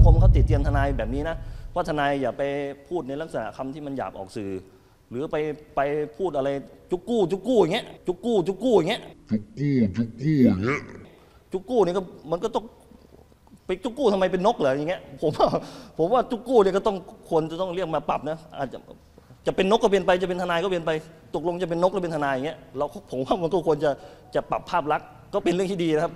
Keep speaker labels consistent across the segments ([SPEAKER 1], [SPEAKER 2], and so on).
[SPEAKER 1] งคมเขาติดเตียนทนายแบบนี้นะว่าทนายอย่าไปพูดในลักษณะคำที่มันหยาบออกสื่อ หรือไปไปพูดอะไรจุกกู้จุกกู้อย่างเงี้ยจุกกู้จุกกู้อย่างเงี้ย
[SPEAKER 2] จุกกู้จุกกู้อย่างเงี้ย
[SPEAKER 1] จุกกู้นี่ก็มันก็ต้องไปจุกกู้ทำไมเป็นนกเหรออย่างเงี้ยผมผมว่าจุกกู้เนี่ยก็ต้องควรจะต้องเรียกมาปรับนะ อาจจะจะเป็นนกก็เป็นไปจะเป็นทนายก็เป็นไป ตกลงจะเป็นนกหรือเป็นทนายอย่างเงี้ยเราผมว่ามันก็ควรจะจะปรับภาพลักษณ์ก็เป็นเรื่องที่ดีนะครับ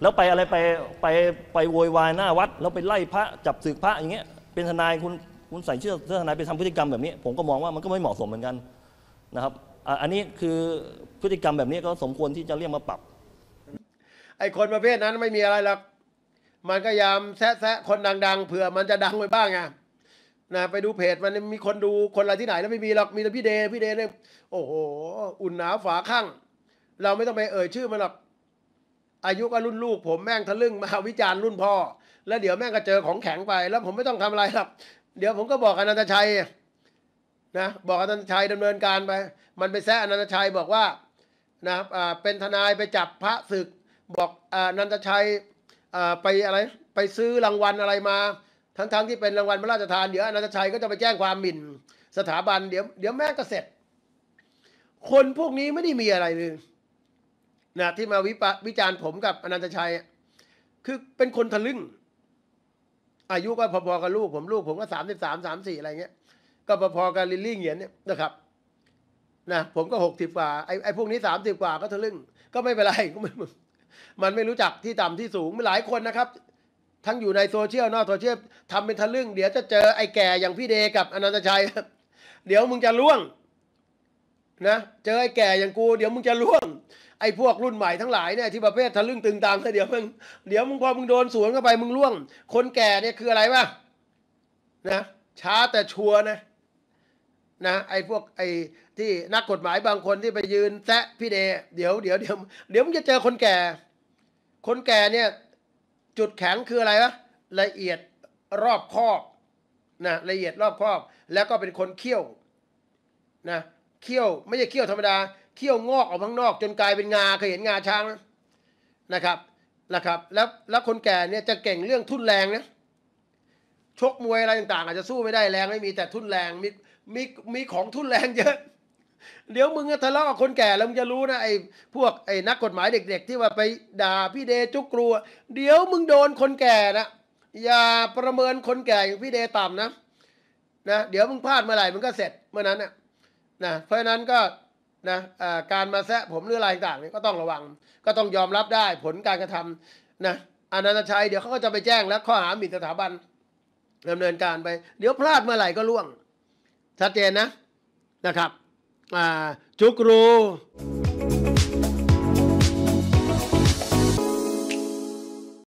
[SPEAKER 1] แล้วไปอะไรไปไปไปโวยวายหน้าวัดแล้วไปไล่พระจับศึกพระอย่างเงี้ย เป็นทนายคุณคุณใส่เชื่อเสื้อทนายไปทำพฤติกรรมแบบนี้ ผมก็มองว่ามันก็ไม่เหมาะสมเหมือนกันนะครับ อันนี้คือพฤติกรรมแบบนี้ก็สมควรที่จะเรียกมาปรับ ไอ้
[SPEAKER 2] คนประเภทนั้นไม่มีอะไรหรอกมันก็ยามแซะคนดังๆ เผื่อ มันจะดังไปบ้างไงนะไปดูเพจมันมีคนดูคนอะไรที่ไหนแล้วไม่มีหรอกมีแต่พี่เดพี่เดเนี่ยโอ้โหอุ่นหนาฝาข้าง เราไม่ต้องไปเอ่ยชื่อมันหรอกอายุก็รุ่นลูกผมแม่งทะลึ่งมาวิจารณ์รุ่นพ่อแล้วเดี๋ยวแม่งก็เจอของแข็งไป แล้วผมไม่ต้องทำอะไรครับเดี๋ยวผมก็บอกอนันตชัยนะบอกอนันตชัยดำเนินการไปมันไปแซะอนันตชัยบอกว่านะเป็นทนายไปจับพระศึก บอกอนันตชัยไปอะไรไปซื้อรางวัลอะไรมา ทั้งๆทที่เป็นรางวัลพระราชทานเดี๋ยวอนันตชัยก็จะไปแจ้งความหมิ่น สถาบันเดี๋ยวเดี๋ยวแม่ก็เสร็จคนพวกนี้ไม่ได้มีอะไรเลยนะที่มาวิปวิจารณ์ผมกับอนันตชัย คือเป็นคนทะลึ่ง อายุก็พอๆกับลูก ผมลูกผมก็สามสิบสามสามสี่อะไรเงี้ยก็พอๆกับลิลลี่เหียนเนี่ยนะครับนะผมก็หกสิบกว่าไอ้ไอ้พวกนี้สามสิบกว่าก็ทะลึ่ง ก็ไม่เป็นไรก็ไม่มันไม่รู้จักที่ต่ำที่สูง มีหลายคนนะครับ ทั้งอยู่ในโซเชียลนอกโซเชียลทำเป็นทะลึ่ง เดี๋ยวจะเจอไอ้แก่อย่างพี่เดกับอนันตชัยเดี๋ยวมึงจะล่วงนะ เจอไอ้แก่อย่างกูเดี๋ยวมึงจะล่วงไอ้พวกรุ่นใหม่ทั้งหลายเนี่ยที่ ประเภททะลึ่งตึงตังเดี๋ยวมึงเดี๋ยวมึงพอมึงโดนสวนเข้าไปมึงล่วง คนแก่เนี่ยคืออะไรวะนะ ช้าแต่ชัวนะนะ ไอ้พวกไอ้ที่นักกฎหมายบางคนที่ไปยืนแซะพี่เด เดี๋ยวเดี๋ยวเดี๋ยว เดี๋ยวมึงจะเจอคนแก่ คนแก่เนี่ย จุดแข็งคืออะไรวะละเอียดรอบคอบนะ ละเอียดรอบคอบแล้วก็เป็นคนเขี้ยว นะเขี้ยวไม่ใช่เขี้ยวธรรมดาเขี้ยวงอกออกข้างนอกจนกลายเป็นงา เคยเห็นงาช้างนะครับนะครับแล้วแล้วคนแก่เนี่ยจะเก่งเรื่องทุนแรงนะชกมวยอะไรต่างๆ อาจจะสู้ไม่ได้แรงไม่มีแต่ทุนแรงมีมีมีของทุนแรงเยอะ เดี๋ยวมึงทะเลาะกับคนแก่แล้วมึงจะรู้นะไอ้พวกไอ้นักกฎหมายเด็ก ๆ ที่ว่าไปด่าพี่เดจุกกลัว เดี๋ยวมึงโดนคนแก่นะอย่าประเมินคนแก่อย่างพี่เดต่ำนะ นะ เดี๋ยวมึงพลาดเมื่อไหร่มึงก็เสร็จเมื่อนั้นนะ่ะนะเพราะฉะนั้นก็นะการมาแซะผมหรืออะไรต่างเนี่ยก็ต้องระวัง ก็ต้องยอมรับได้ผลการกระทำนะอนันตชัยเดี๋ยวเขาก็จะไปแจ้งแล้ว ข้อหาหมิ่นสถาบัน ดำเนินการไป เดี๋ยวพลาดเมื่อไหร่ก็ล่วงชัดเจนนะ นะครับจุกรู